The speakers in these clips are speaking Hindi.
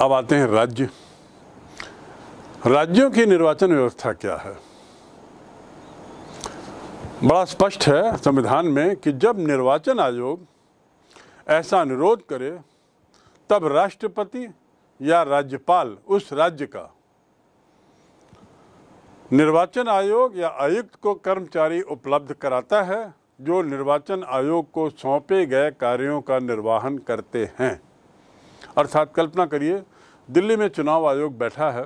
अब आते हैं राज्य राज्यों की निर्वाचन व्यवस्था क्या है बड़ा स्पष्ट है संविधान में कि जब निर्वाचन आयोग ऐसा अनुरोध करे तब राष्ट्रपति या राज्यपाल उस राज्य का निर्वाचन आयोग या आयुक्त को कर्मचारी उपलब्ध कराता है जो निर्वाचन आयोग को सौंपे गए कार्यों का निर्वाहन करते हैं अर्थात कल्पना करिए दिल्ली में चुनाव आयोग बैठा है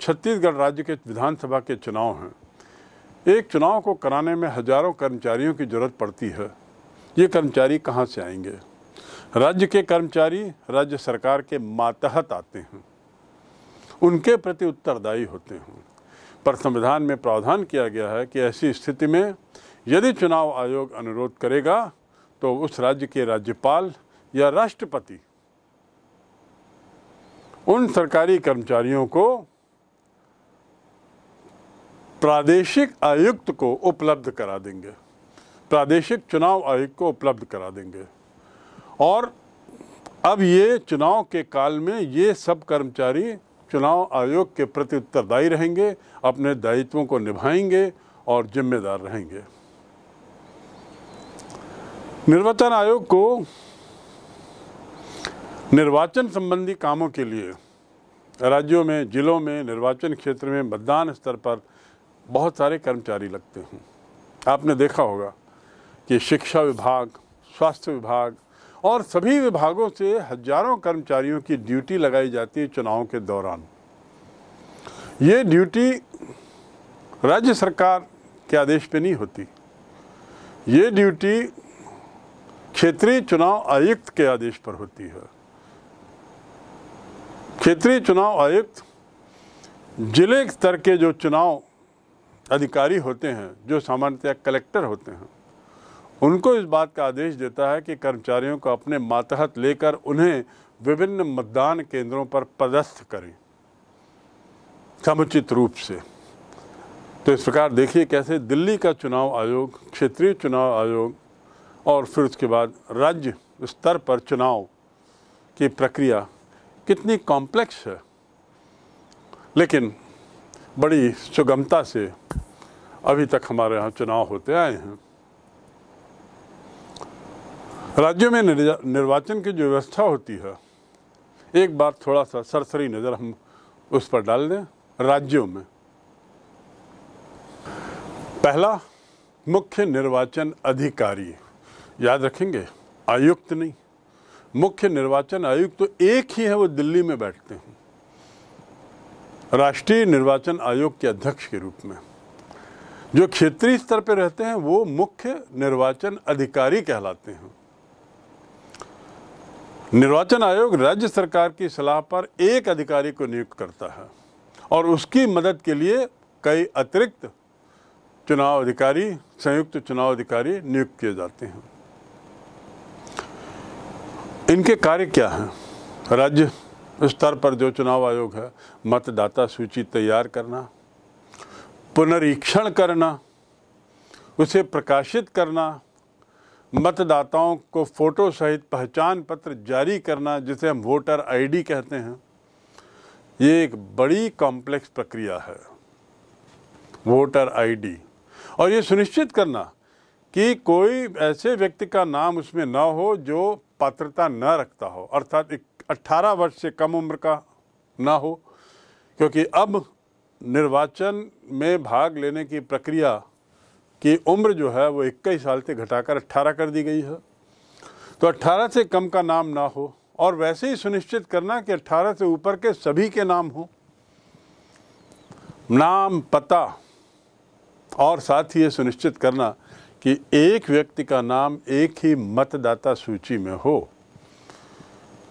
छत्तीसगढ़ राज्य के विधानसभा के चुनाव हैं एक चुनाव को कराने में हजारों कर्मचारियों की जरूरत पड़ती है ये कर्मचारी कहाँ से आएंगे राज्य के कर्मचारी राज्य सरकार के मातहत आते हैं उनके प्रति उत्तरदायी होते हैं पर संविधान में प्रावधान किया गया है कि ऐसी स्थिति में यदि चुनाव आयोग अनुरोध करेगा तो उस राज्य के राज्यपाल या राष्ट्रपति उन सरकारी कर्मचारियों को प्रादेशिक आयुक्त को उपलब्ध करा देंगे प्रादेशिक चुनाव आयुक्त को उपलब्ध करा देंगे और अब ये चुनाव के काल में ये सब कर्मचारी चुनाव आयोग के प्रति उत्तरदायी रहेंगे अपने दायित्वों को निभाएंगे और जिम्मेदार रहेंगे निर्वाचन आयोग को निर्वाचन संबंधी कामों के लिए राज्यों में जिलों में निर्वाचन क्षेत्र में मतदान स्तर पर बहुत सारे कर्मचारी लगते हैं आपने देखा होगा कि शिक्षा विभाग स्वास्थ्य विभाग और सभी विभागों से हजारों कर्मचारियों की ड्यूटी लगाई जाती है चुनाव के दौरान ये ड्यूटी राज्य सरकार के आदेश पे नहीं होती ये ड्यूटी क्षेत्रीय चुनाव आयुक्त के आदेश पर होती है क्षेत्रीय चुनाव आयुक्त जिले स्तर के जो चुनाव अधिकारी होते हैं जो सामान्यतः कलेक्टर होते हैं उनको इस बात का आदेश देता है कि कर्मचारियों को अपने मातहत लेकर उन्हें विभिन्न मतदान केंद्रों पर पदस्थ करें समुचित रूप से तो इस प्रकार देखिए कैसे दिल्ली का चुनाव आयोग क्षेत्रीय चुनाव आयोग और फिर उसके बाद राज्य स्तर पर चुनाव की प्रक्रिया कितनी कॉम्प्लेक्स है लेकिन बड़ी सुगमता से अभी तक हमारे यहाँ चुनाव होते आए हैं राज्यों में निर्वाचन की जो व्यवस्था होती है एक बार थोड़ा सा सरसरी नज़र हम उस पर डाल दें राज्यों में पहला मुख्य निर्वाचन अधिकारी याद रखेंगे आयुक्त नहीं मुख्य निर्वाचन आयुक्त तो एक ही है वो दिल्ली में बैठते हैं राष्ट्रीय निर्वाचन आयोग के अध्यक्ष के रूप में जो क्षेत्रीय स्तर पर रहते हैं वो मुख्य निर्वाचन अधिकारी कहलाते हैं निर्वाचन आयोग राज्य सरकार की सलाह पर एक अधिकारी को नियुक्त करता है और उसकी मदद के लिए कई अतिरिक्त चुनाव अधिकारी संयुक्त चुनाव अधिकारी नियुक्त किए जाते हैं इनके कार्य क्या हैं राज्य स्तर पर जो चुनाव आयोग है मतदाता सूची तैयार करना पुनरीक्षण करना उसे प्रकाशित करना मतदाताओं को फ़ोटो सहित पहचान पत्र जारी करना जिसे हम वोटर आईडी कहते हैं ये एक बड़ी कॉम्प्लेक्स प्रक्रिया है वोटर आईडी और ये सुनिश्चित करना कि कोई ऐसे व्यक्ति का नाम उसमें ना हो जो पात्रता न रखता हो अर्थात अट्ठारह वर्ष से कम उम्र का ना हो क्योंकि अब निर्वाचन में भाग लेने की प्रक्रिया की उम्र जो है वो इक्कीस साल से घटाकर अट्ठारह कर दी गई है तो अट्ठारह से कम का नाम ना हो और वैसे ही सुनिश्चित करना कि अट्ठारह से ऊपर के सभी के नाम हो नाम पता और साथ ही ये सुनिश्चित करना कि एक व्यक्ति का नाम एक ही मतदाता सूची में हो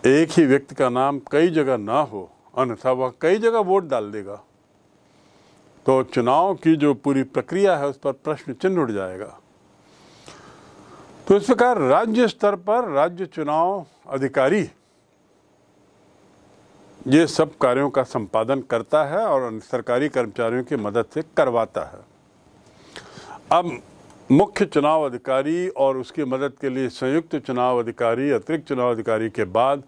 एक ही व्यक्ति का नाम कई जगह ना हो अन्यथा वह कई जगह वोट डाल देगा तो चुनाव की जो पूरी प्रक्रिया है उस पर प्रश्न चिन्ह उठ जाएगा तो इस प्रकार राज्य स्तर पर राज्य चुनाव अधिकारी ये सब कार्यों का संपादन करता है और सरकारी कर्मचारियों की मदद से करवाता है अब मुख्य चुनाव अधिकारी और उसकी मदद के लिए संयुक्त चुनाव अधिकारी अतिरिक्त चुनाव अधिकारी के बाद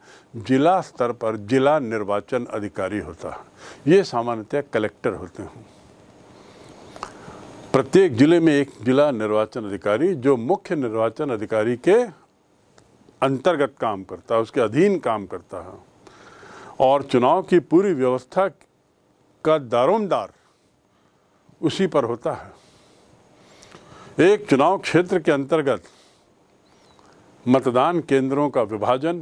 जिला स्तर पर जिला निर्वाचन अधिकारी होता है ये सामान्यतः कलेक्टर होते हैं प्रत्येक जिले में एक जिला निर्वाचन अधिकारी जो मुख्य निर्वाचन अधिकारी के अंतर्गत काम करता है उसके अधीन काम करता है और चुनाव की पूरी व्यवस्था का दारोमदार उसी पर होता है एक चुनाव क्षेत्र के अंतर्गत मतदान केंद्रों का विभाजन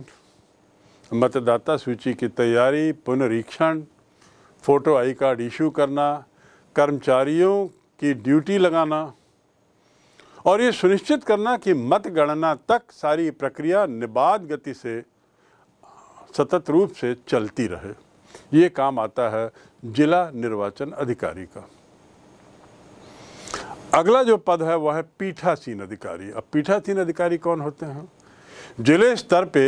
मतदाता सूची की तैयारी पुनरीक्षण फ़ोटो आई कार्ड इशू करना कर्मचारियों की ड्यूटी लगाना और ये सुनिश्चित करना कि मतगणना तक सारी प्रक्रिया निबाद गति से सतत रूप से चलती रहे ये काम आता है जिला निर्वाचन अधिकारी का अगला जो पद है वह है पीठासीन अधिकारी अब पीठासीन अधिकारी कौन होते हैं जिले स्तर पे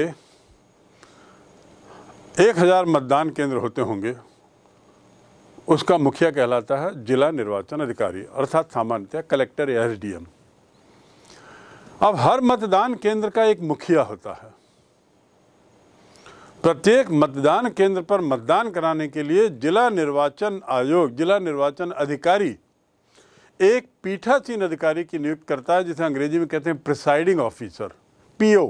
एक हज़ार मतदान केंद्र होते होंगे उसका मुखिया कहलाता है जिला निर्वाचन अधिकारी अर्थात सामान्यतः कलेक्टर या एस अब हर मतदान केंद्र का एक मुखिया होता है प्रत्येक मतदान केंद्र पर मतदान कराने के लिए जिला निर्वाचन आयोग जिला निर्वाचन अधिकारी एक पीठासीन अधिकारी की नियुक्त करता है जिसे अंग्रेजी में कहते हैं प्रिसाइडिंग ऑफिसर पीओ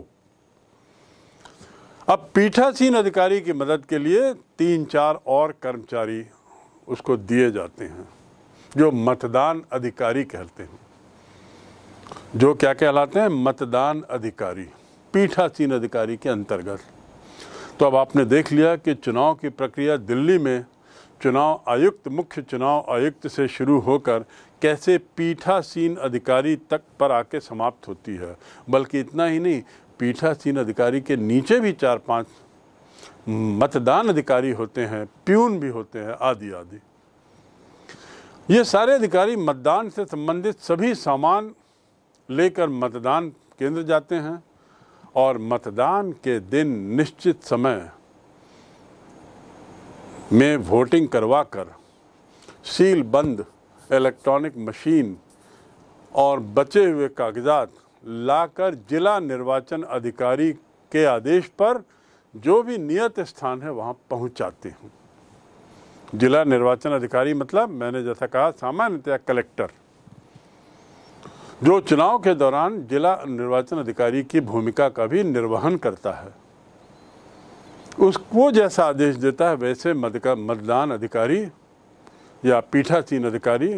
अब पीठासीन अधिकारी की मदद के लिए तीन चार और कर्मचारी उसको दिए जाते हैं जो मतदान अधिकारी कहते हैं जो क्या कहलाते हैं मतदान अधिकारी पीठासीन अधिकारी के अंतर्गत तो अब आपने देख लिया कि चुनाव की प्रक्रिया दिल्ली में चुनाव आयुक्त मुख्य चुनाव आयुक्त से शुरू होकर कैसे पीठासीन अधिकारी तक पर आके समाप्त होती है बल्कि इतना ही नहीं पीठासीन अधिकारी के नीचे भी चार पांच मतदान अधिकारी होते हैं प्यून भी होते हैं आदि आदि ये सारे अधिकारी मतदान से संबंधित सभी सामान लेकर मतदान केंद्र जाते हैं और मतदान के दिन निश्चित समय में वोटिंग करवा कर सील बंद इलेक्ट्रॉनिक मशीन और बचे हुए कागजात लाकर जिला निर्वाचन अधिकारी के आदेश पर जो भी नियत स्थान है वहाँ पहुँचाते हैं जिला निर्वाचन अधिकारी मतलब मैंने जैसा कहा सामान्यतया कलेक्टर जो चुनाव के दौरान जिला निर्वाचन अधिकारी की भूमिका का भी निर्वहन करता है उसको जैसा आदेश देता है वैसे मतदान अधिकारी या पीठासीन अधिकारी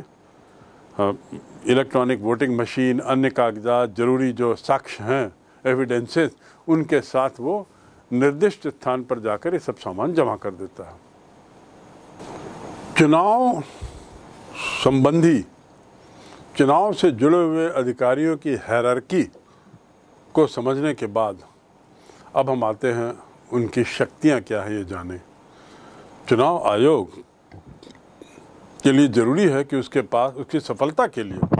इलेक्ट्रॉनिक वोटिंग मशीन अन्य कागजात जरूरी जो साक्ष्य हैं एविडेंसेस उनके साथ वो निर्दिष्ट स्थान पर जाकर ये सब सामान जमा कर देता है चुनाव संबंधी चुनाव से जुड़े हुए अधिकारियों की हैरकी को समझने के बाद अब हम आते हैं उनकी शक्तियां क्या है ये जाने चुनाव आयोग के लिए ज़रूरी है कि उसके पास उसकी सफलता के लिए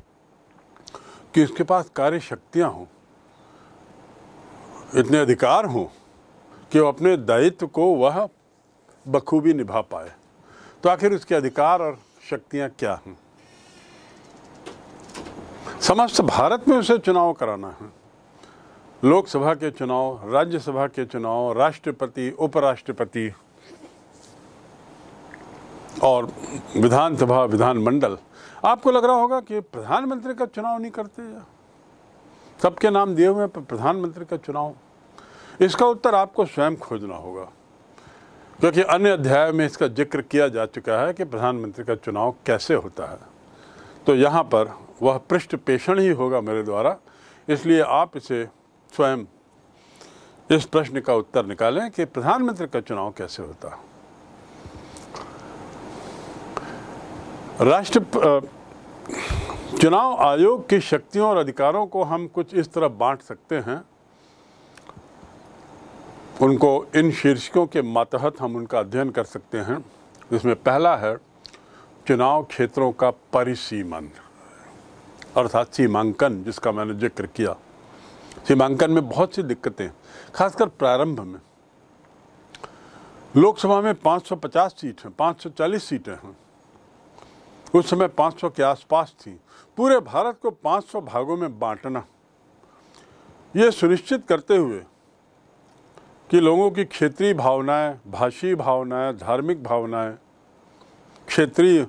कि उसके पास कार्य शक्तियाँ हों इतने अधिकार हों कि वो अपने दायित्व को वह बखूबी निभा पाए तो आखिर उसके अधिकार और शक्तियाँ क्या हैं समस्त भारत में उसे चुनाव कराना है लोकसभा के चुनाव राज्यसभा के चुनाव राष्ट्रपति उपराष्ट्रपति और विधानसभा विधानमंडल आपको लग रहा होगा कि प्रधानमंत्री का चुनाव नहीं करते सबके नाम दिए हुए पर प्रधानमंत्री का चुनाव इसका उत्तर आपको स्वयं खोजना होगा क्योंकि अन्य अध्याय में इसका जिक्र किया जा चुका है कि प्रधानमंत्री का चुनाव कैसे होता है तो यहाँ पर वह पृष्ठ पेषण ही होगा मेरे द्वारा इसलिए आप इसे स्वयं इस प्रश्न का उत्तर निकालें कि प्रधानमंत्री का चुनाव कैसे होता राष्ट्र चुनाव आयोग की शक्तियों और अधिकारों को हम कुछ इस तरह बांट सकते हैं उनको इन शीर्षकों के मातहत हम उनका अध्ययन कर सकते हैं जिसमें पहला है चुनाव क्षेत्रों का परिसीमन अर्थात सीमांकन जिसका मैंने जिक्र किया सीमांकन में बहुत सी दिक्कतें खासकर प्रारंभ में लोकसभा में 550 सीट हैं 540 सीटें हैं उस समय 500 के आसपास थी पूरे भारत को 500 भागों में बांटना ये सुनिश्चित करते हुए कि लोगों की क्षेत्रीय भावनाएं भाषी भावनाएं धार्मिक भावनाएं क्षेत्रीय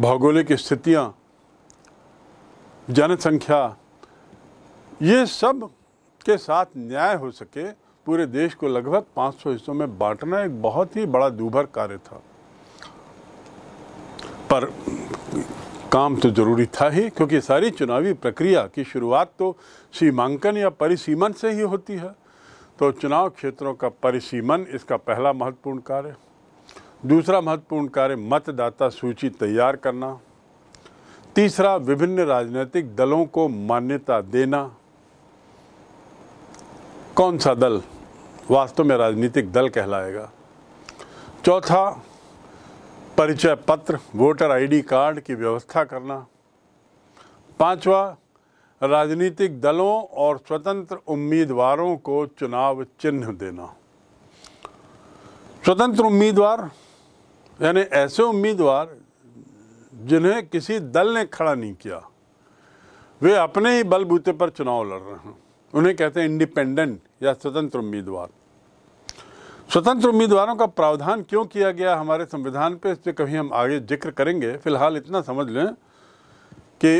भौगोलिक स्थितियां जनसंख्या ये सब के साथ न्याय हो सके पूरे देश को लगभग 500 हिस्सों में बांटना एक बहुत ही बड़ा दूभर कार्य था पर काम तो जरूरी था ही क्योंकि सारी चुनावी प्रक्रिया की शुरुआत तो सीमांकन या परिसीमन से ही होती है तो चुनाव क्षेत्रों का परिसीमन इसका पहला महत्वपूर्ण कार्य दूसरा महत्वपूर्ण कार्य मतदाता सूची तैयार करना तीसरा विभिन्न राजनीतिक दलों को मान्यता देना कौन सा दल वास्तव में राजनीतिक दल कहलाएगा चौथा परिचय पत्र वोटर आईडी कार्ड की व्यवस्था करना पांचवा राजनीतिक दलों और स्वतंत्र उम्मीदवारों को चुनाव चिन्ह देना स्वतंत्र उम्मीदवार यानी ऐसे उम्मीदवार जिन्हें किसी दल ने खड़ा नहीं किया वे अपने ही बलबूते पर चुनाव लड़ रहे हैं उन्हें कहते हैं इंडिपेंडेंट या स्वतंत्र उम्मीदवार स्वतंत्र उम्मीदवारों का प्रावधान क्यों किया गया हमारे संविधान पे इस पर कभी हम आगे जिक्र करेंगे फिलहाल इतना समझ लें कि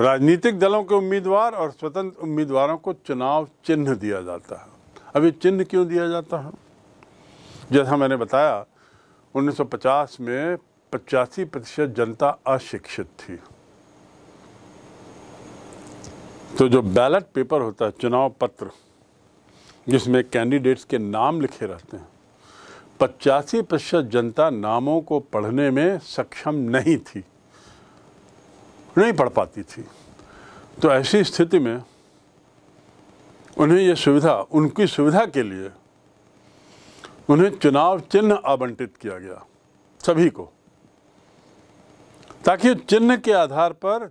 राजनीतिक दलों के उम्मीदवार और स्वतंत्र उम्मीदवारों को चुनाव चिन्ह दिया जाता है अब ये चिन्ह क्यों दिया जाता है जैसा मैंने बताया 1950 में पचासी प्रतिशत जनता अशिक्षित थी तो जो बैलेट पेपर होता है चुनाव पत्र जिसमें कैंडिडेट्स के नाम लिखे रहते हैं पचासी प्रतिशत जनता नामों को पढ़ने में सक्षम नहीं थी नहीं पढ़ पाती थी तो ऐसी स्थिति में उन्हें यह सुविधा उनकी सुविधा के लिए उन्हें चुनाव चिन्ह आवंटित किया गया सभी को ताकि चिन्ह के आधार पर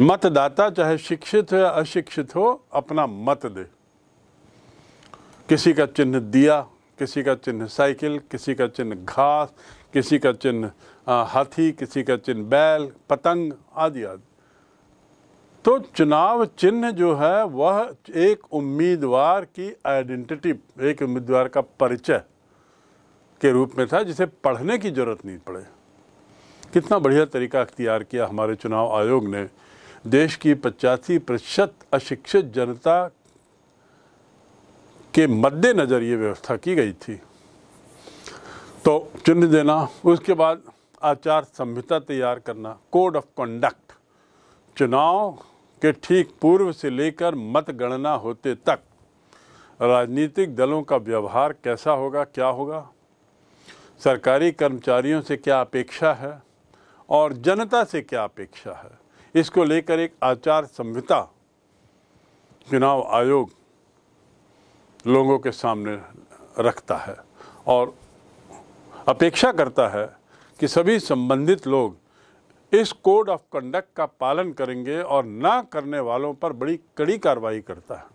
मतदाता चाहे शिक्षित हो या अशिक्षित हो अपना मत दे किसी का चिन्ह दिया किसी का चिन्ह साइकिल किसी का चिन्ह घास किसी का चिन्ह हाथी किसी का चिन्ह बैल पतंग आदि आदि तो चुनाव चिन्ह जो है वह एक उम्मीदवार की आइडेंटिटी एक उम्मीदवार का परिचय के रूप में था जिसे पढ़ने की ज़रूरत नहीं पड़े कितना बढ़िया तरीका अख्तियार किया हमारे चुनाव आयोग ने देश की पचासी प्रतिशत अशिक्षित जनता के मद्देनज़र ये व्यवस्था की गई थी तो चुन देना उसके बाद आचार संहिता तैयार करना कोड ऑफ कंडक्ट चुनाव के ठीक पूर्व से लेकर मतगणना होते तक राजनीतिक दलों का व्यवहार कैसा होगा क्या होगा सरकारी कर्मचारियों से क्या अपेक्षा है और जनता से क्या अपेक्षा है इसको लेकर एक आचार संहिता चुनाव आयोग लोगों के सामने रखता है और अपेक्षा करता है कि सभी संबंधित लोग इस कोड ऑफ कंडक्ट का पालन करेंगे और ना करने वालों पर बड़ी कड़ी कार्रवाई करता है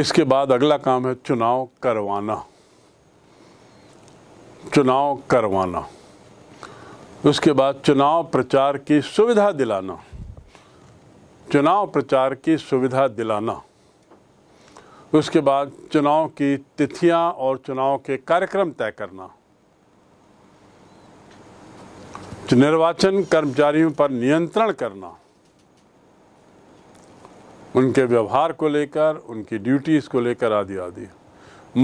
इसके बाद अगला काम है चुनाव करवाना चुनाव करवाना उसके बाद चुनाव प्रचार की सुविधा दिलाना चुनाव प्रचार की सुविधा दिलाना उसके बाद चुनाव की तिथियां और चुनाव के कार्यक्रम तय करना निर्वाचन कर्मचारियों पर नियंत्रण करना उनके व्यवहार को लेकर उनकी ड्यूटीज़ को लेकर आदि आदि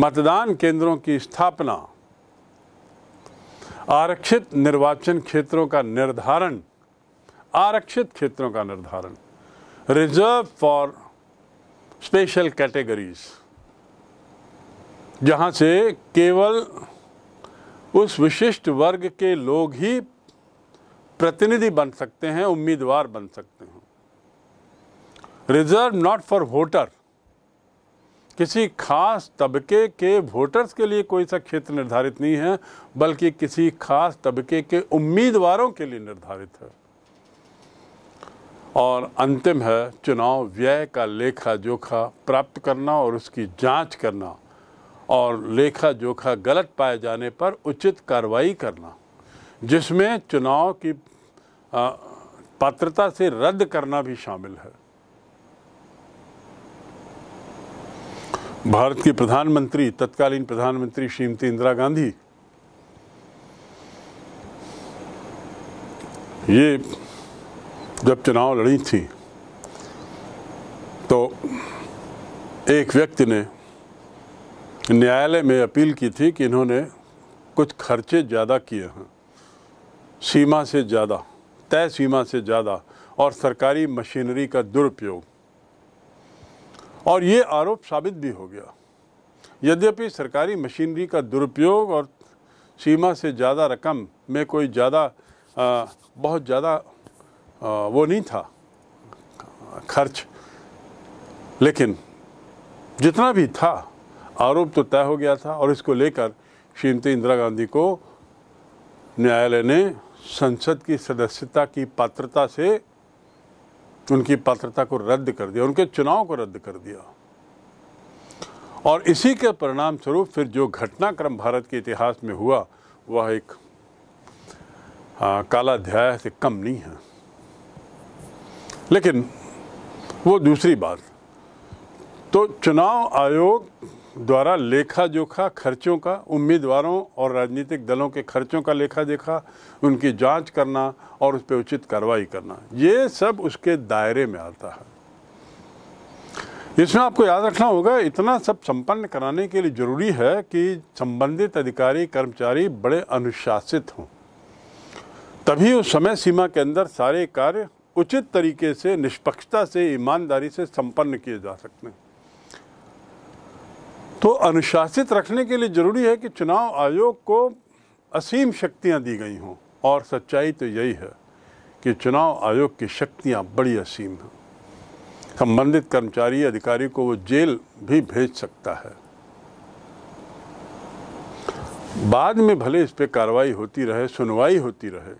मतदान केंद्रों की स्थापना आरक्षित निर्वाचन क्षेत्रों का निर्धारण आरक्षित क्षेत्रों का निर्धारण रिजर्व फॉर स्पेशल कैटेगरीज जहां से केवल उस विशिष्ट वर्ग के लोग ही प्रतिनिधि बन सकते हैं उम्मीदवार बन सकते हैं रिजर्व नॉट फॉर वोटर किसी खास तबके के वोटर्स के लिए कोई सा क्षेत्र निर्धारित नहीं है बल्कि किसी खास तबके के उम्मीदवारों के लिए निर्धारित है और अंतिम है चुनाव व्यय का लेखा जोखा प्राप्त करना और उसकी जांच करना और लेखा जोखा गलत पाए जाने पर उचित कार्रवाई करना जिसमें चुनाव की पात्रता से रद्द करना भी शामिल है भारत की प्रधानमंत्री तत्कालीन प्रधानमंत्री श्रीमती इंदिरा गांधी ये जब चुनाव लड़ी थी तो एक व्यक्ति ने न्यायालय में अपील की थी कि इन्होंने कुछ खर्चे ज़्यादा किए हैं सीमा से ज़्यादा तय सीमा से ज़्यादा और सरकारी मशीनरी का दुरुपयोग और ये आरोप साबित भी हो गया यद्यपि सरकारी मशीनरी का दुरुपयोग और सीमा से ज़्यादा रकम में कोई ज़्यादा बहुत ज़्यादा वो नहीं था खर्च लेकिन जितना भी था आरोप तो तय हो गया था और इसको लेकर श्रीमती इंदिरा गांधी को न्यायालय ने संसद की सदस्यता की पात्रता से उनकी पात्रता को रद्द कर दिया उनके चुनाव को रद्द कर दिया और इसी के परिणाम स्वरूप फिर जो घटनाक्रम भारत के इतिहास में हुआ वह एक आ, काला अध्याय से कम नहीं है लेकिन वो दूसरी बात तो चुनाव आयोग द्वारा लेखा जोखा खर्चों का उम्मीदवारों और राजनीतिक दलों के खर्चों का लेखा देखा उनकी जांच करना और उस पर उचित कार्रवाई करना ये सब उसके दायरे में आता है इसमें आपको याद रखना होगा इतना सब संपन्न कराने के लिए ज़रूरी है कि संबंधित अधिकारी कर्मचारी बड़े अनुशासित हों तभी उस समय सीमा के अंदर सारे कार्य उचित तरीके से निष्पक्षता से ईमानदारी से संपन्न किए जा सकते हैं तो अनुशासित रखने के लिए ज़रूरी है कि चुनाव आयोग को असीम शक्तियां दी गई हों और सच्चाई तो यही है कि चुनाव आयोग की शक्तियां बड़ी असीम हैं संबंधित कर्मचारी अधिकारी को वो जेल भी भेज सकता है बाद में भले इस पर कार्रवाई होती रहे सुनवाई होती रहे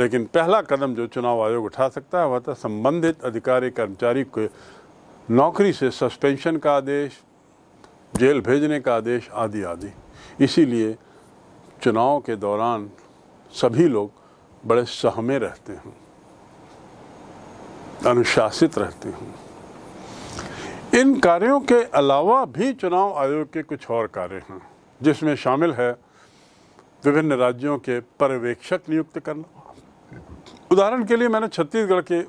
लेकिन पहला कदम जो चुनाव आयोग उठा सकता है वह था संबंधित अधिकारी कर्मचारी को नौकरी से सस्पेंशन का आदेश जेल भेजने का आदेश आदि आदि इसीलिए चुनाव के दौरान सभी लोग बड़े सहमे रहते हैं अनुशासित रहते हैं इन कार्यों के अलावा भी चुनाव आयोग के कुछ और कार्य हैं जिसमें शामिल है विभिन्न राज्यों के पर्यवेक्षक नियुक्त करना उदाहरण के लिए मैंने छत्तीसगढ़ के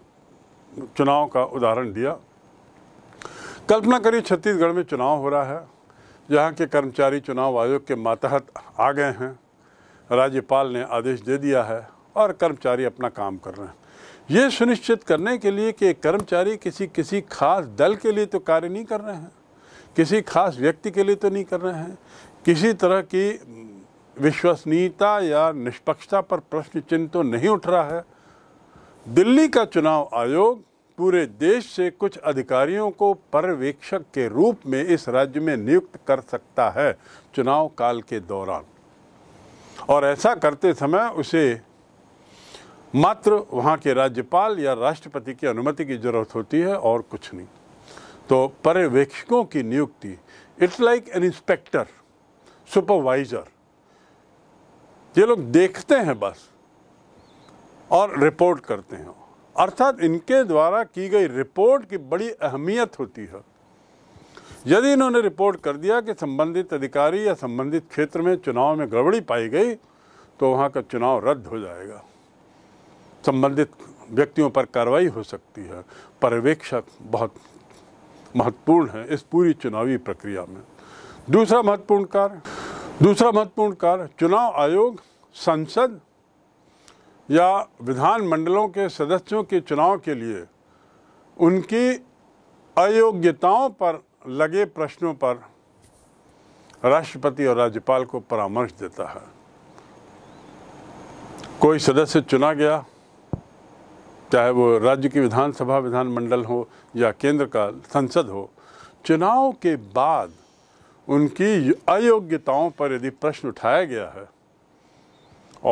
चुनाव का उदाहरण दिया कल्पना करिए छत्तीसगढ़ में चुनाव हो रहा है जहाँ के कर्मचारी चुनाव आयोग के मातहत आ गए हैं राज्यपाल ने आदेश दे दिया है और कर्मचारी अपना काम कर रहे हैं ये सुनिश्चित करने के लिए कि कर्मचारी किसी किसी खास दल के लिए तो कार्य नहीं कर रहे हैं किसी खास व्यक्ति के लिए तो नहीं कर रहे हैं किसी तरह की विश्वसनीयता या निष्पक्षता पर प्रश्न चिन्ह तो नहीं उठ रहा है दिल्ली का चुनाव आयोग पूरे देश से कुछ अधिकारियों को पर्यवेक्षक के रूप में इस राज्य में नियुक्त कर सकता है चुनाव काल के दौरान और ऐसा करते समय उसे मात्र वहाँ के राज्यपाल या राष्ट्रपति की अनुमति की जरूरत होती है और कुछ नहीं तो पर्यवेक्षकों की नियुक्ति it's like an inspector supervisor ये लोग देखते हैं बस और रिपोर्ट करते हैं अर्थात इनके द्वारा की गई रिपोर्ट की बड़ी अहमियत होती है यदि इन्होंने रिपोर्ट कर दिया कि संबंधित अधिकारी या संबंधित क्षेत्र में चुनाव में गड़बड़ी पाई गई तो वहाँ का चुनाव रद्द हो जाएगा संबंधित व्यक्तियों पर कार्रवाई हो सकती है पर्यवेक्षक बहुत महत्वपूर्ण है इस पूरी चुनावी प्रक्रिया में दूसरा महत्वपूर्ण कार्य दूसरा महत्वपूर्ण कार्य चुनाव आयोग संसद या विधानमंडलों के सदस्यों के चुनाव के लिए उनकी अयोग्यताओं पर लगे प्रश्नों पर राष्ट्रपति और राज्यपाल को परामर्श देता है कोई सदस्य चुना गया चाहे वो राज्य की विधानसभा विधानमंडल हो या केंद्र का संसद हो चुनाव के बाद उनकी अयोग्यताओं पर यदि प्रश्न उठाया गया है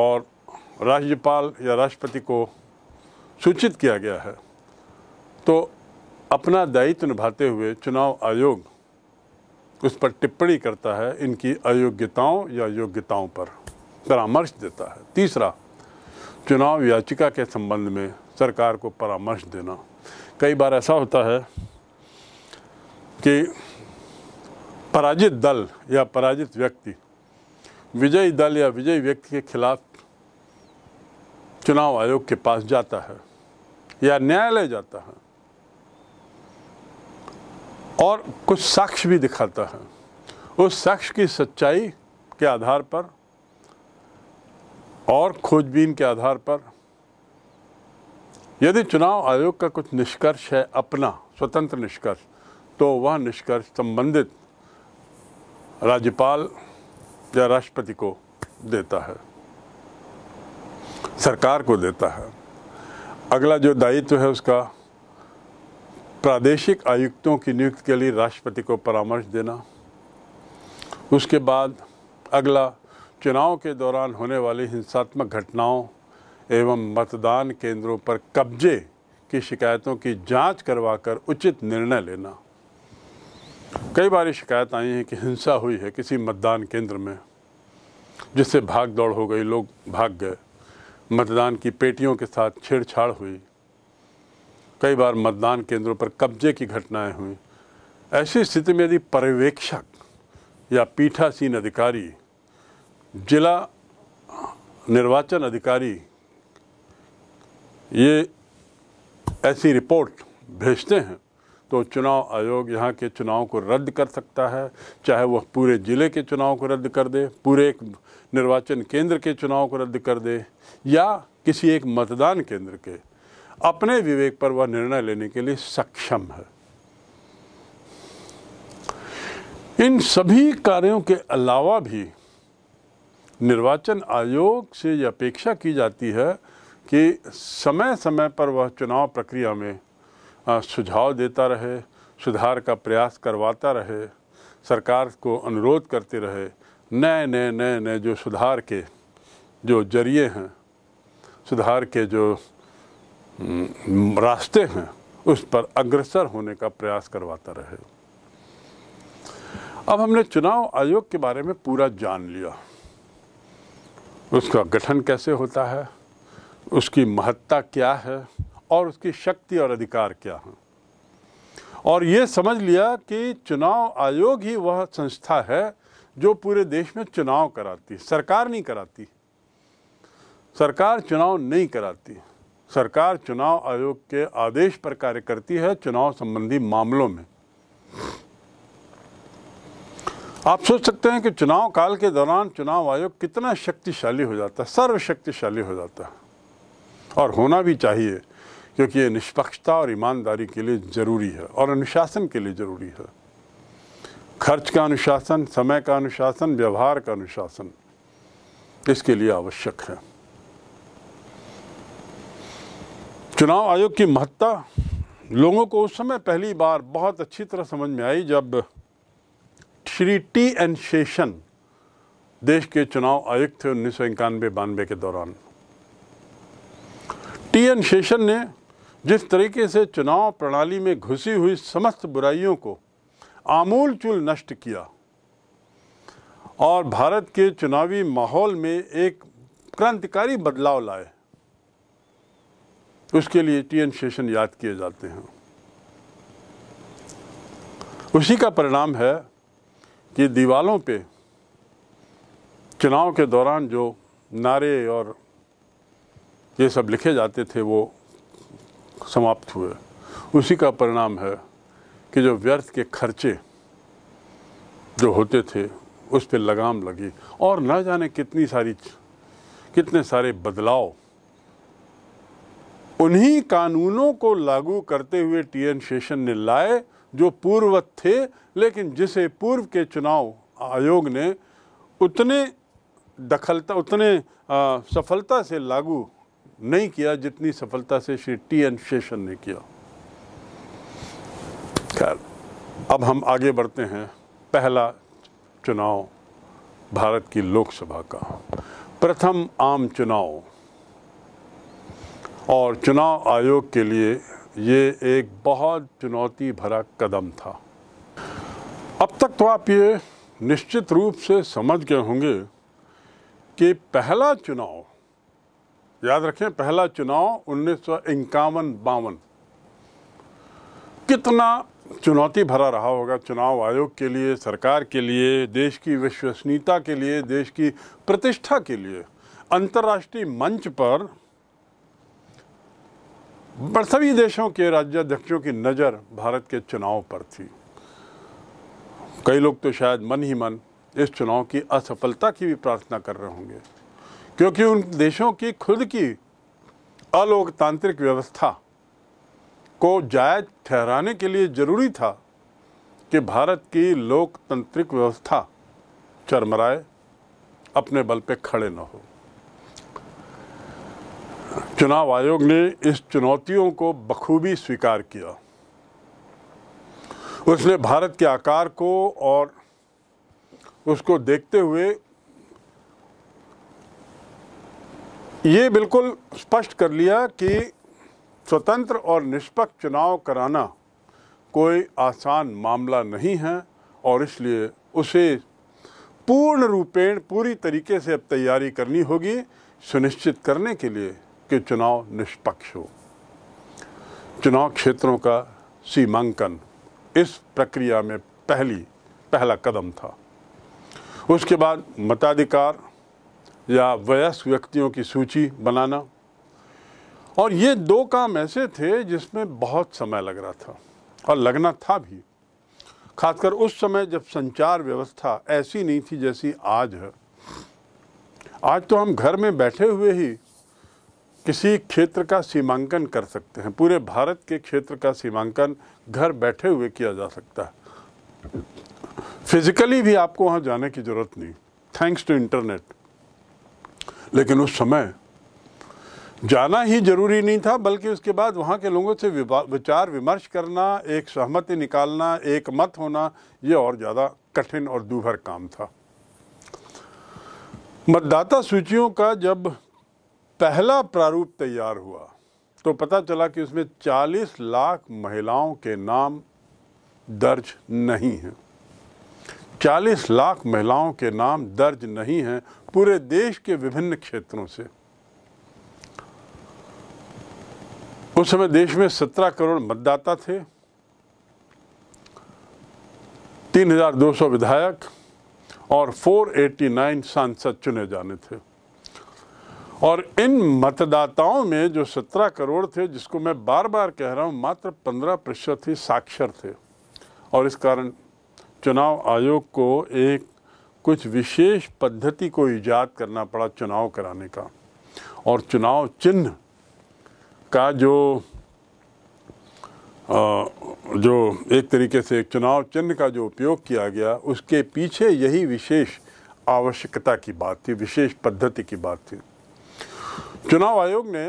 और राज्यपाल या राष्ट्रपति को सूचित किया गया है तो अपना दायित्व निभाते हुए चुनाव आयोग उस पर टिप्पणी करता है इनकी अयोग्यताओं या योग्यताओं पर परामर्श देता है तीसरा चुनाव याचिका के संबंध में सरकार को परामर्श देना कई बार ऐसा होता है कि पराजित दल या पराजित व्यक्ति विजयी दल या विजयी व्यक्ति के खिलाफ चुनाव आयोग के पास जाता है या न्यायालय जाता है और कुछ साक्ष्य भी दिखाता है उस साक्ष्य की सच्चाई के आधार पर और खोजबीन के आधार पर यदि चुनाव आयोग का कुछ निष्कर्ष है अपना स्वतंत्र निष्कर्ष तो वह निष्कर्ष संबंधित राज्यपाल या राष्ट्रपति को देता है सरकार को देता है अगला जो दायित्व है उसका प्रादेशिक आयुक्तों की नियुक्ति के लिए राष्ट्रपति को परामर्श देना उसके बाद अगला चुनाव के दौरान होने वाली हिंसात्मक घटनाओं एवं मतदान केंद्रों पर कब्जे की शिकायतों की जांच करवाकर उचित निर्णय लेना कई बार शिकायत आई है कि हिंसा हुई है किसी मतदान केंद्र में जिससे भाग दौड़ हो गई लोग भाग गए मतदान की पेटियों के साथ छेड़छाड़ हुई कई बार मतदान केंद्रों पर कब्जे की घटनाएं हुई ऐसी स्थिति में यदि पर्यवेक्षक या पीठासीन अधिकारी जिला निर्वाचन अधिकारी ये ऐसी रिपोर्ट भेजते हैं तो चुनाव आयोग यहाँ के चुनाव को रद्द कर सकता है चाहे वह पूरे ज़िले के चुनाव को रद्द कर दे पूरे एक निर्वाचन केंद्र के चुनाव को रद्द कर दे या किसी एक मतदान केंद्र के अपने विवेक पर वह निर्णय लेने के लिए सक्षम है इन सभी कार्यों के अलावा भी निर्वाचन आयोग से ये अपेक्षा की जाती है कि समय समय पर वह चुनाव प्रक्रिया में सुझाव देता रहे सुधार का प्रयास करवाता रहे सरकार को अनुरोध करते रहे नए नए नए नए जो सुधार के जो जरिए हैं सुधार के जो रास्ते हैं उस पर अग्रसर होने का प्रयास करवाता रहे अब हमने चुनाव आयोग के बारे में पूरा जान लिया उसका गठन कैसे होता है उसकी महत्ता क्या है और उसकी शक्ति और अधिकार क्या हैं और ये समझ लिया कि चुनाव आयोग ही वह संस्था है जो पूरे देश में चुनाव कराती है सरकार नहीं कराती सरकार चुनाव नहीं कराती सरकार चुनाव आयोग के आदेश पर कार्य करती है चुनाव संबंधी मामलों में आप सोच सकते हैं कि चुनाव काल के दौरान चुनाव आयोग कितना शक्तिशाली हो जाता है सर्वशक्तिशाली हो जाता है और होना भी चाहिए क्योंकि ये निष्पक्षता और ईमानदारी के लिए ज़रूरी है और अनुशासन के लिए ज़रूरी है खर्च का अनुशासन समय का अनुशासन व्यवहार का अनुशासन इसके लिए आवश्यक है चुनाव आयोग की महत्ता लोगों को उस समय पहली बार बहुत अच्छी तरह समझ में आई जब श्री टी एन शेषन देश के चुनाव आयुक्त थे उन्नीस सौ इक्यानवे बानवे के दौरान टी एन शेषन ने जिस तरीके से चुनाव प्रणाली में घुसी हुई समस्त बुराइयों को आमूल चूल नष्ट किया और भारत के चुनावी माहौल में एक क्रांतिकारी बदलाव लाए उसके लिए टी एन शेषन याद किए जाते हैं उसी का परिणाम है कि दीवालों पे चुनाव के दौरान जो नारे और ये सब लिखे जाते थे वो समाप्त हुए उसी का परिणाम है कि जो व्यर्थ के खर्चे जो होते थे उस पर लगाम लगी और न जाने कितनी सारी कितने सारे बदलाव उन्हीं कानूनों को लागू करते हुए टी एन शेषन ने लाए जो पूर्ववत थे लेकिन जिसे पूर्व के चुनाव आयोग ने उतने दखलता उतने आ, सफलता से लागू नहीं किया जितनी सफलता से श्री टी एन शेषन ने किया खैर अब हम आगे बढ़ते हैं पहला चुनाव भारत की लोकसभा का प्रथम आम चुनाव और चुनाव आयोग के लिए ये एक बहुत चुनौती भरा कदम था अब तक तो आप ये निश्चित रूप से समझ गए होंगे कि पहला चुनाव याद रखें पहला चुनाव उन्नीस सौ इक्यावन बावन कितना चुनौती भरा रहा होगा चुनाव आयोग के लिए सरकार के लिए देश की विश्वसनीयता के लिए देश की प्रतिष्ठा के लिए अंतर्राष्ट्रीय मंच पर सभी देशों के राज्याध्यक्षों की नज़र भारत के चुनाव पर थी कई लोग तो शायद मन ही मन इस चुनाव की असफलता की भी प्रार्थना कर रहे होंगे क्योंकि उन देशों की खुद की अलोकतांत्रिक व्यवस्था को जायज ठहराने के लिए ज़रूरी था कि भारत की लोकतांत्रिक व्यवस्था चरमराए अपने बल पे खड़े न हो चुनाव आयोग ने इस चुनौतियों को बखूबी स्वीकार किया उसने भारत के आकार को और उसको देखते हुए ये बिल्कुल स्पष्ट कर लिया कि स्वतंत्र और निष्पक्ष चुनाव कराना कोई आसान मामला नहीं है और इसलिए उसे पूर्ण रूपेण पूरी तरीके से अब तैयारी करनी होगी सुनिश्चित करने के लिए कि चुनाव निष्पक्ष हो चुनाव क्षेत्रों का सीमांकन इस प्रक्रिया में पहली पहला कदम था उसके बाद मताधिकार या वयस्क व्यक्तियों की सूची बनाना और ये दो काम ऐसे थे जिसमें बहुत समय लग रहा था और लगना था भी खासकर उस समय जब संचार व्यवस्था ऐसी नहीं थी जैसी आज है आज तो हम घर में बैठे हुए ही किसी क्षेत्र का सीमांकन कर सकते हैं पूरे भारत के क्षेत्र का सीमांकन घर बैठे हुए किया जा सकता है फिजिकली भी आपको वहाँ जाने की ज़रूरत नहीं थैंक्स टू इंटरनेट लेकिन उस समय जाना ही जरूरी नहीं था बल्कि उसके बाद वहाँ के लोगों से विचार विमर्श करना एक सहमति निकालना एक मत होना ये और ज़्यादा कठिन और दूभर काम था मतदाता सूचियों का जब पहला प्रारूप तैयार हुआ तो पता चला कि उसमें 40 लाख महिलाओं के नाम दर्ज नहीं हैं 40 लाख महिलाओं के नाम दर्ज नहीं हैं पूरे देश के विभिन्न क्षेत्रों से उस समय देश में 17 करोड़ मतदाता थे 3,200 विधायक और 489 सांसद चुने जाने थे और इन मतदाताओं में जो 17 करोड़ थे जिसको मैं बार बार कह रहा हूँ मात्र 15 प्रतिशत ही साक्षर थे और इस कारण चुनाव आयोग को एक कुछ विशेष पद्धति को ईजाद करना पड़ा चुनाव कराने का और चुनाव चिन्ह का जो आ, जो एक तरीके से एक चुनाव चिन्ह का जो उपयोग किया गया उसके पीछे यही विशेष आवश्यकता की बात थी विशेष पद्धति की बात थी चुनाव आयोग ने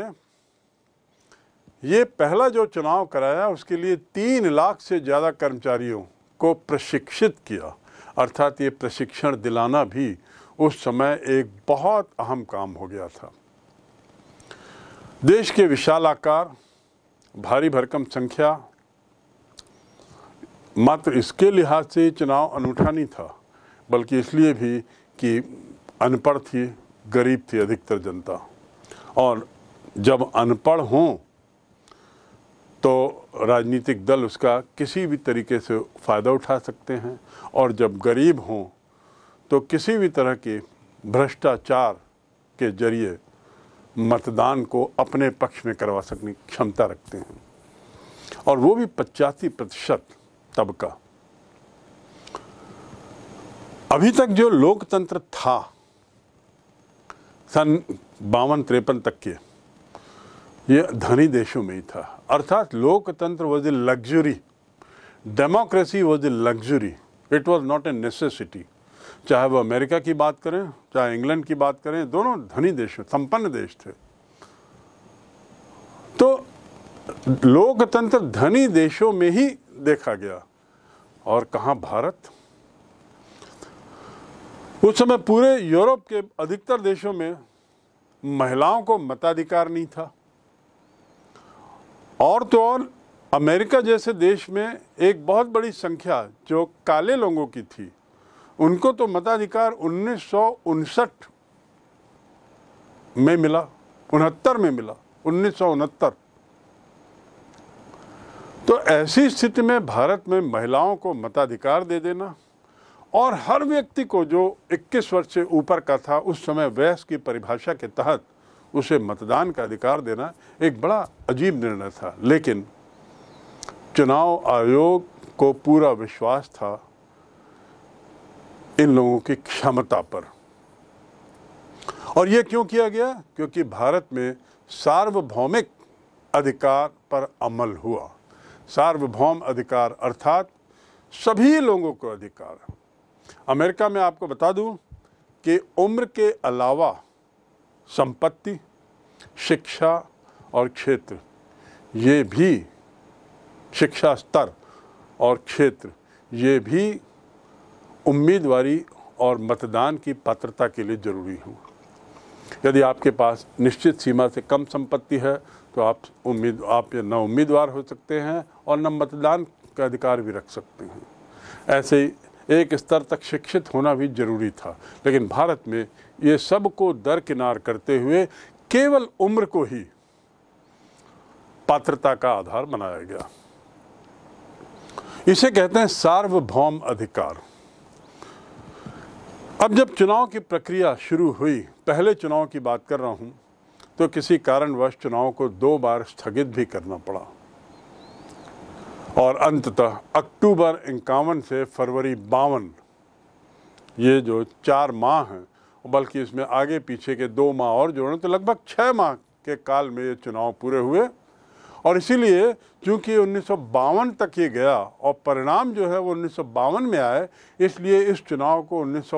ये पहला जो चुनाव कराया उसके लिए तीन लाख से ज़्यादा कर्मचारियों को प्रशिक्षित किया अर्थात ये प्रशिक्षण दिलाना भी उस समय एक बहुत अहम काम हो गया था देश के विशाल आकार भारी भरकम संख्या मात्र इसके लिहाज से चुनाव अनूठा नहीं था बल्कि इसलिए भी कि अनपढ़ थी गरीब थी अधिकतर जनता और जब अनपढ़ हों तो राजनीतिक दल उसका किसी भी तरीके से फ़ायदा उठा सकते हैं और जब गरीब हों तो किसी भी तरह के भ्रष्टाचार के जरिए मतदान को अपने पक्ष में करवा सकने की क्षमता रखते हैं और वो भी पचासी प्रतिशत तबका अभी तक जो लोकतंत्र था सन बावन तिरपन तक के ये धनी देशों में ही था अर्थात लोकतंत्र was a luxury democracy was a luxury it was not a necessity चाहे वो अमेरिका की बात करें चाहे इंग्लैंड की बात करें दोनों धनी देश संपन्न देश थे तो लोकतंत्र धनी देशों में ही देखा गया और कहा भारत उस समय पूरे यूरोप के अधिकतर देशों में महिलाओं को मताधिकार नहीं था और तो और अमेरिका जैसे देश में एक बहुत बड़ी संख्या जो काले लोगों की थी उनको तो मताधिकार उन्नीस में मिला उनहत्तर में मिला उन्नीस तो ऐसी स्थिति में भारत में महिलाओं को मताधिकार दे देना और हर व्यक्ति को जो 21 वर्ष से ऊपर का था उस समय वयस्क की परिभाषा के तहत उसे मतदान का अधिकार देना एक बड़ा अजीब निर्णय था लेकिन चुनाव आयोग को पूरा विश्वास था इन लोगों की क्षमता पर और यह क्यों किया गया क्योंकि भारत में सार्वभौमिक अधिकार पर अमल हुआ सार्वभौम अधिकार अर्थात सभी लोगों को अधिकार अमेरिका में आपको बता दूं कि उम्र के अलावा संपत्ति शिक्षा और क्षेत्र ये भी शिक्षा स्तर और क्षेत्र ये भी उम्मीदवारी और मतदान की पात्रता के लिए ज़रूरी हूँ यदि आपके पास निश्चित सीमा से कम संपत्ति है तो आप उम्मीद आप न उम्मीदवार हो सकते हैं और न मतदान का अधिकार भी रख सकते हैं ऐसे ही एक स्तर तक शिक्षित होना भी जरूरी था लेकिन भारत में ये सब को दरकिनार करते हुए केवल उम्र को ही पात्रता का आधार बनाया गया इसे कहते हैं सार्वभौम अधिकार अब जब चुनाव की प्रक्रिया शुरू हुई पहले चुनाव की बात कर रहा हूं तो किसी कारणवश चुनाव को दो बार स्थगित भी करना पड़ा और अंततः अक्टूबर इक्यावन से फरवरी बावन ये जो चार माह हैं बल्कि इसमें आगे पीछे के दो माह और जोड़ें तो लगभग छः माह के काल में ये चुनाव पूरे हुए और इसीलिए चूंकि उन्नीस तक ये गया और परिणाम जो है वो उन्नीस में आए इसलिए इस चुनाव को उन्नीस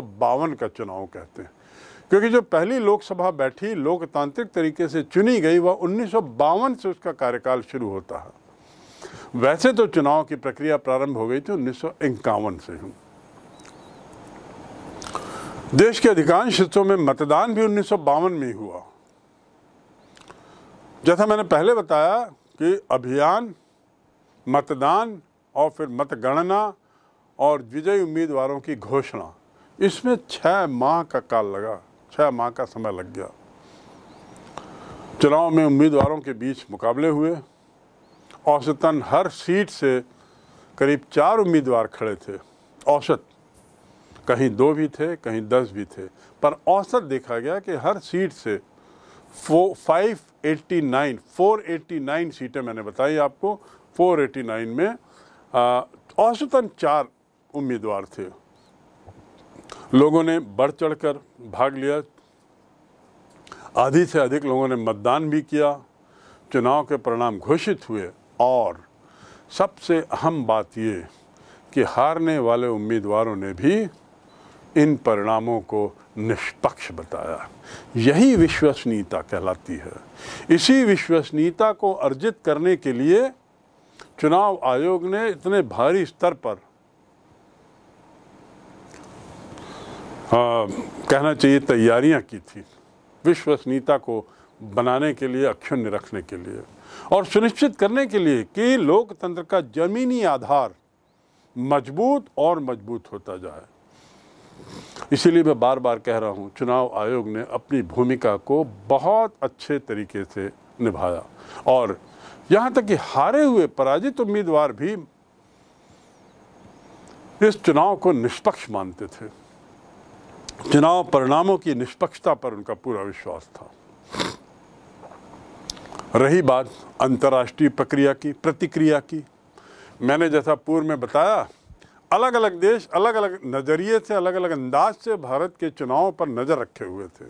का चुनाव कहते हैं क्योंकि जो पहली लोकसभा बैठी लोकतांत्रिक तरीके से चुनी गई वह उन्नीस से उसका कार्यकाल शुरू होता है वैसे तो चुनाव की प्रक्रिया प्रारंभ हो गई थी उन्नीस से देश के अधिकांश हिस्सों में मतदान भी उन्नीस में ही हुआ जैसा मैंने पहले बताया कि अभियान मतदान और फिर मतगणना और विजयी उम्मीदवारों की घोषणा इसमें छः माह का काल लगा छः माह का समय लग गया चुनाव में उम्मीदवारों के बीच मुकाबले हुए औसतन हर सीट से करीब चार उम्मीदवार खड़े थे औसत कहीं दो भी थे कहीं दस भी थे पर औसत देखा गया कि हर सीट से फो five eighty nine four eighty nine सीटें मैंने बताई आपको फोर एट्टी नाइन में औसतन चार उम्मीदवार थे लोगों ने बढ़ चढ़कर भाग लिया आधी से अधिक लोगों ने मतदान भी किया चुनाव के परिणाम घोषित हुए और सबसे अहम बात ये कि हारने वाले उम्मीदवारों ने भी इन परिणामों को निष्पक्ष बताया यही विश्वसनीयता कहलाती है इसी विश्वसनीयता को अर्जित करने के लिए चुनाव आयोग ने इतने भारी स्तर पर आ, कहना चाहिए तैयारियां की थी विश्वसनीयता को बनाने के लिए अक्षुण्य रखने के लिए और सुनिश्चित करने के लिए कि लोकतंत्र का जमीनी आधार मजबूत और मजबूत होता जाए इसीलिए मैं बार बार कह रहा हूँ चुनाव आयोग ने अपनी भूमिका को बहुत अच्छे तरीके से निभाया और यहाँ तक कि हारे हुए पराजित उम्मीदवार भी इस चुनाव को निष्पक्ष मानते थे चुनाव परिणामों की निष्पक्षता पर उनका पूरा विश्वास था रही बात अंतर्राष्ट्रीय प्रक्रिया की प्रतिक्रिया की मैंने जैसा पूर्व में बताया अलग अलग देश अलग अलग नज़रिए से अलग अलग अंदाज से भारत के चुनाव पर नज़र रखे हुए थे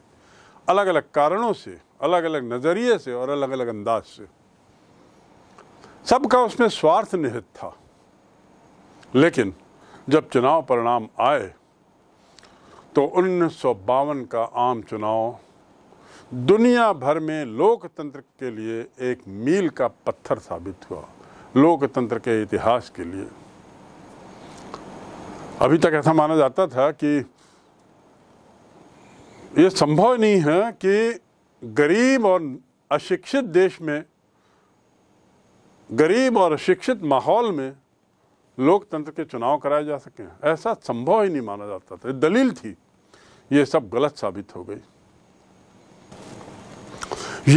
अलग अलग कारणों से अलग अलग नज़रिए से और अलग अलग अंदाज से सबका उसमें स्वार्थ निहित था लेकिन जब चुनाव परिणाम आए तो उन्नीस का आम चुनाव दुनिया भर में लोकतंत्र के लिए एक मील का पत्थर साबित हुआ लोकतंत्र के इतिहास के लिए अभी तक ऐसा माना जाता था कि ये संभव नहीं है कि गरीब और अशिक्षित देश में गरीब और अशिक्षित माहौल में लोकतंत्र के चुनाव कराए जा सके ऐसा संभव ही नहीं माना जाता था दलील थी ये सब गलत साबित हो गई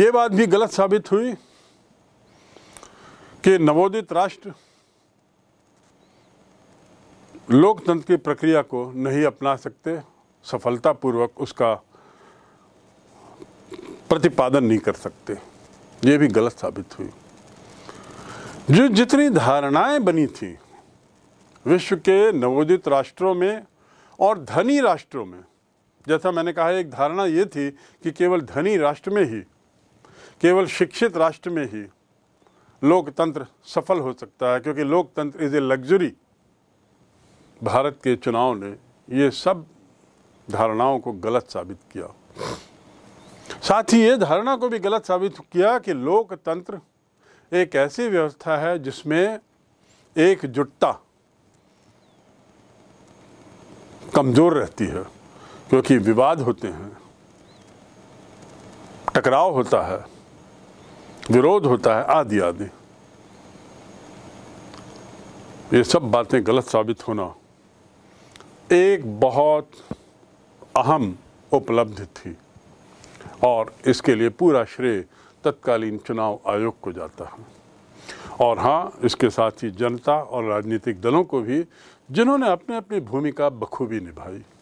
ये बात भी गलत साबित हुई कि नवोदित राष्ट्र लोकतंत्र की प्रक्रिया को नहीं अपना सकते सफलतापूर्वक उसका प्रतिपादन नहीं कर सकते ये भी गलत साबित हुई जो जितनी धारणाएं बनी थी विश्व के नवोदित राष्ट्रों में और धनी राष्ट्रों में जैसा मैंने कहा एक धारणा ये थी कि केवल धनी राष्ट्र में ही केवल शिक्षित राष्ट्र में ही लोकतंत्र सफल हो सकता है क्योंकि लोकतंत्र इज़ ए लग्जरी भारत के चुनाव ने ये सब धारणाओं को गलत साबित किया साथ ही ये धारणा को भी गलत साबित किया कि लोकतंत्र एक ऐसी व्यवस्था है जिसमें एकजुटता कमज़ोर रहती है क्योंकि विवाद होते हैं टकराव होता है विरोध होता है आदि आदि ये सब बातें गलत साबित होना एक बहुत अहम उपलब्धि थी और इसके लिए पूरा श्रेय तत्कालीन चुनाव आयोग को जाता है और हाँ इसके साथ ही जनता और राजनीतिक दलों को भी जिन्होंने अपने अपनी भूमिका बखूबी निभाई